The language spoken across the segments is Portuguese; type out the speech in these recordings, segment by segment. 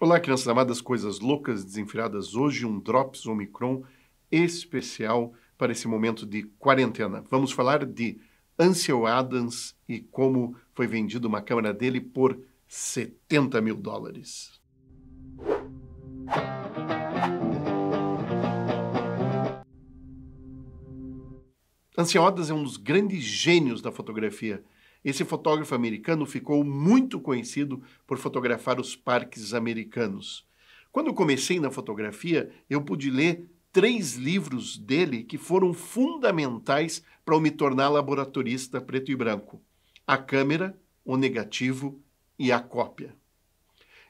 Olá, crianças amadas, coisas loucas, desenfreadas. Hoje um Drops Omicron especial para esse momento de quarentena. Vamos falar de Ansel Adams e como foi vendido uma câmera dele por 70 mil dólares. Ansel Adams é um dos grandes gênios da fotografia esse fotógrafo americano ficou muito conhecido por fotografar os parques americanos. Quando comecei na fotografia, eu pude ler três livros dele que foram fundamentais para eu me tornar laboratorista preto e branco: A Câmera, O Negativo e A Cópia.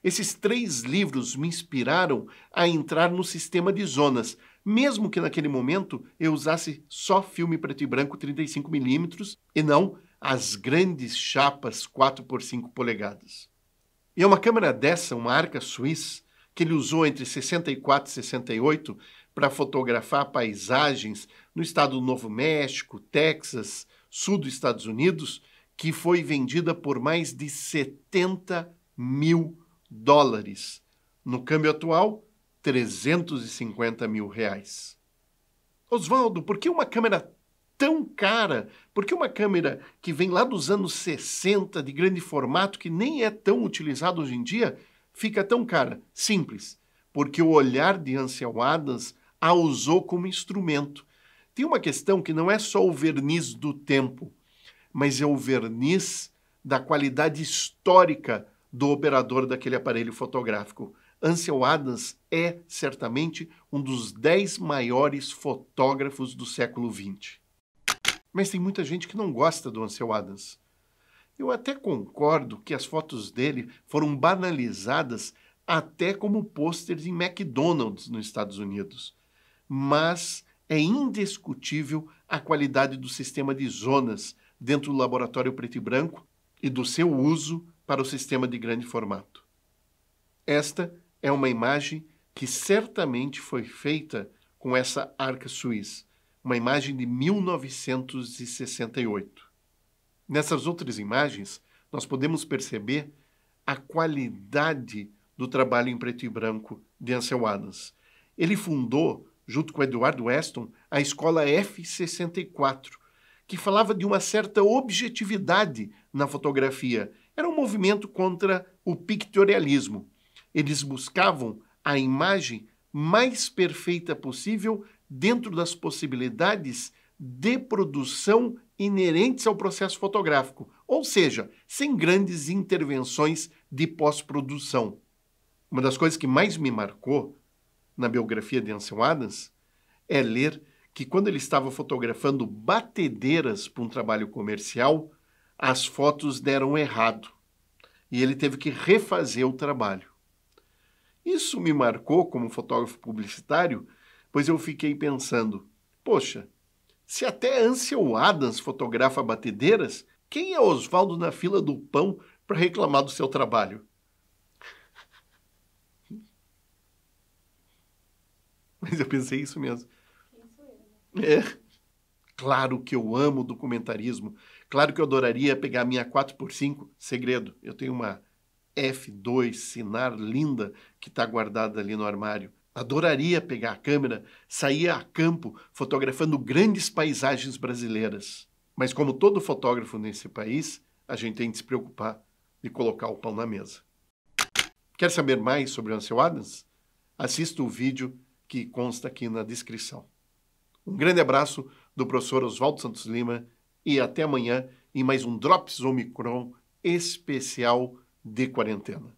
Esses três livros me inspiraram a entrar no sistema de zonas, mesmo que naquele momento eu usasse só filme preto e branco 35mm e não as grandes chapas 4 por 5 polegadas. E é uma câmera dessa, uma arca suíça, que ele usou entre 64 e 68 para fotografar paisagens no estado do Novo México, Texas, sul dos Estados Unidos, que foi vendida por mais de 70 mil dólares. No câmbio atual, 350 mil reais. Oswaldo, por que uma câmera tão cara? Porque uma câmera que vem lá dos anos 60, de grande formato, que nem é tão utilizada hoje em dia, fica tão cara? Simples, porque o olhar de Ansel Adams a usou como instrumento. Tem uma questão que não é só o verniz do tempo, mas é o verniz da qualidade histórica do operador daquele aparelho fotográfico. Ansel Adams é certamente um dos dez maiores fotógrafos do século XX. Mas tem muita gente que não gosta do Ansel Adams. Eu até concordo que as fotos dele foram banalizadas até como pôsteres em McDonald's nos Estados Unidos. Mas é indiscutível a qualidade do sistema de zonas dentro do laboratório preto e branco e do seu uso para o sistema de grande formato. Esta é uma imagem que certamente foi feita com essa arca suíça uma imagem de 1968. Nessas outras imagens, nós podemos perceber a qualidade do trabalho em preto e branco de Ansel Adams. Ele fundou, junto com Eduardo Weston, a escola F64, que falava de uma certa objetividade na fotografia. Era um movimento contra o pictorialismo. Eles buscavam a imagem mais perfeita possível dentro das possibilidades de produção inerentes ao processo fotográfico, ou seja, sem grandes intervenções de pós-produção. Uma das coisas que mais me marcou na biografia de Ansel Adams é ler que quando ele estava fotografando batedeiras para um trabalho comercial, as fotos deram errado e ele teve que refazer o trabalho. Isso me marcou como fotógrafo publicitário pois eu fiquei pensando: poxa, se até Ansel Adams fotografa batedeiras, quem é Oswaldo na fila do pão para reclamar do seu trabalho? Mas eu pensei isso mesmo. É. Claro que eu amo documentarismo. Claro que eu adoraria pegar minha 4x5. Segredo, eu tenho uma F2 Sinar linda que está guardada ali no armário. Adoraria pegar a câmera, sair a campo fotografando grandes paisagens brasileiras. Mas, como todo fotógrafo nesse país, a gente tem de se preocupar de colocar o pão na mesa. Quer saber mais sobre o Ansel Adams? Assista o vídeo que consta aqui na descrição. Um grande abraço do professor Oswaldo Santos Lima e até amanhã em mais um Drops Omicron especial de quarentena.